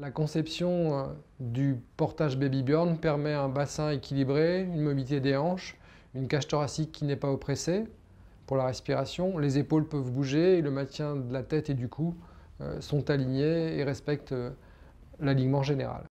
La conception euh, du portage baby Babybjorn permet un bassin équilibré, une mobilité des hanches, une cage thoracique qui n'est pas oppressée pour la respiration. Les épaules peuvent bouger et le maintien de la tête et du cou euh, sont alignés et respectent euh, l'alignement général.